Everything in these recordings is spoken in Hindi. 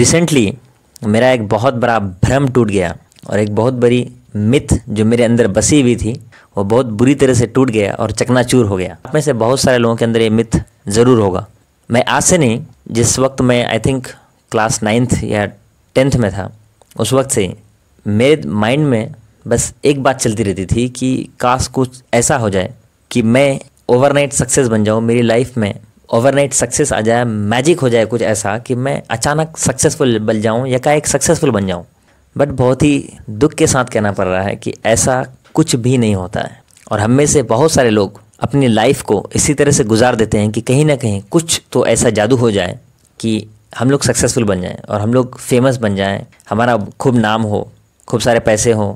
रिसेंटली मेरा एक बहुत बड़ा भ्रम टूट गया और एक बहुत बड़ी मिथ जो मेरे अंदर बसी हुई थी वो बहुत बुरी तरह से टूट गया और चकनाचूर हो गया आप में से बहुत सारे लोगों के अंदर ये मिथ ज़रूर होगा मैं आज से नहीं जिस वक्त मैं आई थिंक क्लास नाइन्थ या टेंथ में था उस वक्त से मेरे माइंड में बस एक बात चलती रहती थी कि काश कुछ ऐसा हो जाए कि मैं ओवरनाइट सक्सेस बन जाऊँ मेरी लाइफ में ओवरनाइट सक्सेस आ जाए मैजिक हो जाए कुछ ऐसा कि मैं अचानक सक्सेसफुल बन जाऊँ या का एक सक्सेसफुल बन जाऊँ बट बहुत ही दुख के साथ कहना पड़ रहा है कि ऐसा कुछ भी नहीं होता है और हम में से बहुत सारे लोग अपनी लाइफ को इसी तरह से गुजार देते हैं कि कहीं ना कहीं कुछ तो ऐसा जादू हो जाए कि हम लोग सक्सेसफुल बन जाएं और हम लोग फेमस बन जाएं हमारा खूब नाम हो खूब सारे पैसे हो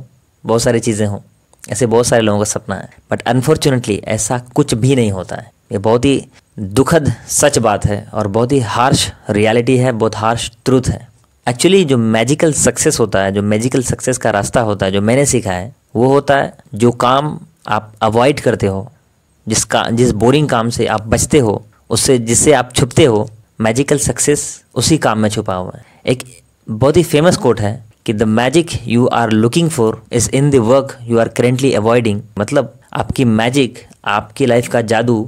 बहुत सारी चीज़ें हों ऐसे बहुत सारे लोगों का सपना है बट अनफॉर्चुनेटली ऐसा कुछ भी नहीं होता है ये बहुत ही दुखद सच बात है और बहुत ही हार्श रियलिटी है बहुत हार्श ट्रूथ है एक्चुअली जो मैजिकल सक्सेस होता है जो मैजिकल सक्सेस का रास्ता होता है जो मैंने सीखा है वो होता है जो काम आप अवॉइड करते हो जिस का जिस बोरिंग काम से आप बचते हो उससे जिससे आप छुपते हो मैजिकल सक्सेस उसी काम में छुपा हुआ है एक बहुत ही फेमस कोट है कि the magic you are looking for is in the work you are currently avoiding मतलब आपकी मैजिक आपकी लाइफ का जादू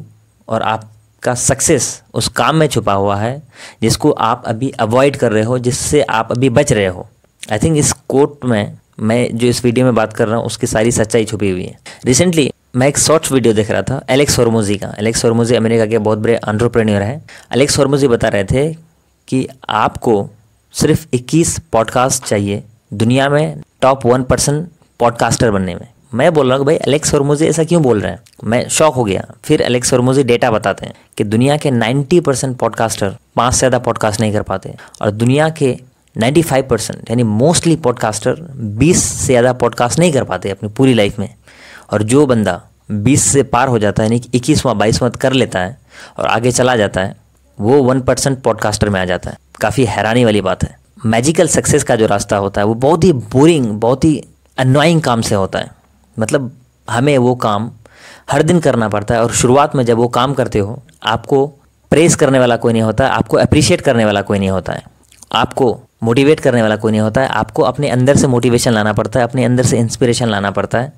और आप का सक्सेस उस काम में छुपा हुआ है जिसको आप अभी अवॉइड कर रहे हो जिससे आप अभी बच रहे हो आई थिंक इस कोट में मैं जो इस वीडियो में बात कर रहा हूँ उसकी सारी सच्चाई छुपी हुई है रिसेंटली मैं एक शॉर्ट्स वीडियो देख रहा था एलेक्स हॉर्मोजी का एलेक्स हॉर्मोजी अमेरिका के बहुत बड़े अंट्रोप्रेन्योर हैं एलेक्स हॉर्मोजी बता रहे थे कि आपको सिर्फ 21 पॉडकास्ट चाहिए दुनिया में टॉप वन परसेंट पॉडकास्टर बनने में मैं बोल रहा हूँ भाई एलेक्स और मुझे ऐसा क्यों बोल रहे हैं मैं शौक हो गया फिर एलेक्स और मुझे डेटा बताते हैं कि दुनिया के 90 परसेंट पॉडकास्टर पाँच से ज़्यादा पॉडकास्ट नहीं कर पाते और दुनिया के 95 परसेंट यानी मोस्टली पॉडकास्टर 20 से ज़्यादा पॉडकास्ट नहीं कर पाते अपनी पूरी लाइफ में और जो बंदा 20 से पार हो जाता है यानी कि इक्कीसवा बाईसवा कर लेता है और आगे चला जाता है वो वन परसेंट पॉडकास्टर में आ जाता है काफ़ी हैरानी वाली बात है मैजिकल सक्सेस का जो रास्ता होता है वो बहुत ही बोरिंग बहुत ही अनोइंग काम से होता है मतलब हमें वो काम हर दिन करना पड़ता है और शुरुआत में जब वो काम करते हो आपको प्रेस करने वाला कोई नहीं होता है आपको अप्रिशिएट करने वाला कोई नहीं होता है आपको मोटिवेट करने वाला कोई नहीं होता है आपको अपने अंदर से मोटिवेशन लाना पड़ता है अपने अंदर से इंस्पिरेशन लाना पड़ता है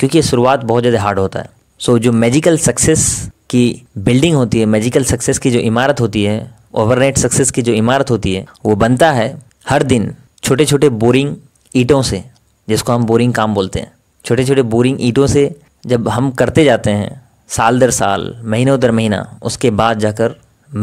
क्योंकि शुरुआत बहुत ज़्यादा हार्ड होता है सो so, जो मैजिकल सक्सेस की बिल्डिंग होती है मैजिकल सक्सेस की जो इमारत होती है ओवरनाइट सक्सेस की जो इमारत होती है वो बनता है हर दिन छोटे छोटे बोरिंग ईटों से जिसको हम बोरिंग काम बोलते हैं छोटे छोटे बोरिंग ईंटों से जब हम करते जाते हैं साल दर साल महीनों दर महीना उसके बाद जाकर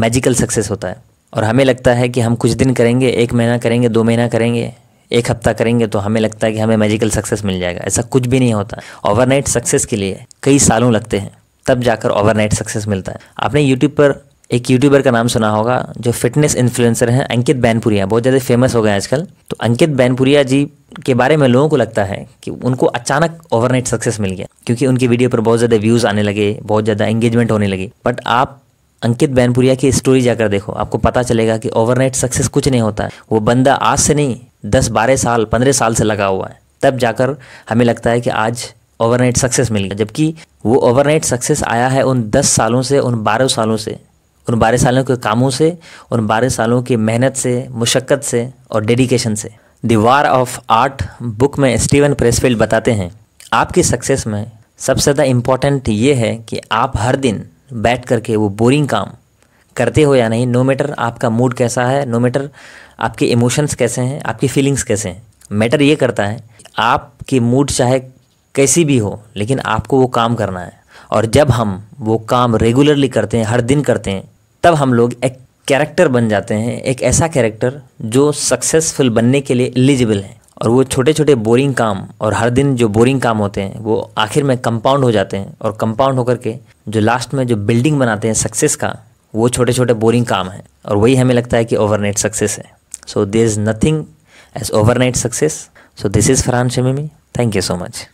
मैजिकल सक्सेस होता है और हमें लगता है कि हम कुछ दिन करेंगे एक महीना करेंगे दो महीना करेंगे एक हफ्ता करेंगे तो हमें लगता है कि हमें मैजिकल सक्सेस मिल जाएगा ऐसा कुछ भी नहीं होता ओवरनाइट सक्सेस के लिए कई सालों लगते हैं तब जाकर ओवरनाइट सक्सेस मिलता है आपने यूट्यूब पर एक यूट्यूबर का नाम सुना होगा जो फिटनेस इन्फ्लुएंसर हैं अंकित बैनपुरिया बहुत ज़्यादा फेमस हो गए आजकल तो अंकित बैनपुरिया जी के बारे में लोगों को लगता है कि उनको अचानक ओवरनाइट सक्सेस मिल गया क्योंकि उनकी वीडियो पर बहुत ज़्यादा व्यूज़ आने लगे बहुत ज़्यादा एंगेजमेंट होने लगी बट आप अंकित बैनपुरिया की स्टोरी जाकर देखो आपको पता चलेगा कि ओवरनाइट सक्सेस कुछ नहीं होता है वो बंदा आज से नहीं दस बारह साल पंद्रह साल से लगा हुआ है तब जाकर हमें लगता है कि आज ओवरनाइट सक्सेस मिल गया जबकि वो ओवरनाइट सक्सेस आया है उन दस सालों से उन बारह सालों से उन बारह सालों के कामों से उन बारह सालों की मेहनत से मुशक्क़त से और डेडिकेशन से the War of Art book में स्टीवन प्रेसफील्ड बताते हैं आपकी सक्सेस में सबसे ज़्यादा इम्पॉर्टेंट ये है कि आप हर दिन बैठ करके वो बोरिंग काम करते हो या नहीं नो मैटर आपका मूड कैसा है नो मैटर आपके इमोशंस कैसे हैं आपकी फीलिंग्स कैसे हैं मैटर ये करता है आपकी मूड चाहे कैसी भी हो लेकिन आपको वो काम करना है और जब हम वो काम रेगुलरली करते हैं हर दिन करते हैं तब हम लोग एक कैरेक्टर बन जाते हैं एक ऐसा कैरेक्टर जो सक्सेसफुल बनने के लिए एलिजिबल है और वो छोटे छोटे बोरिंग काम और हर दिन जो बोरिंग काम होते हैं वो आखिर में कंपाउंड हो जाते हैं और कंपाउंड होकर के जो लास्ट में जो बिल्डिंग बनाते हैं सक्सेस का वो छोटे छोटे बोरिंग काम है और वही हमें लगता है कि ओवरनाइट सक्सेस है so there is nothing as overnight success so this is Farhan Shamimi thank you so much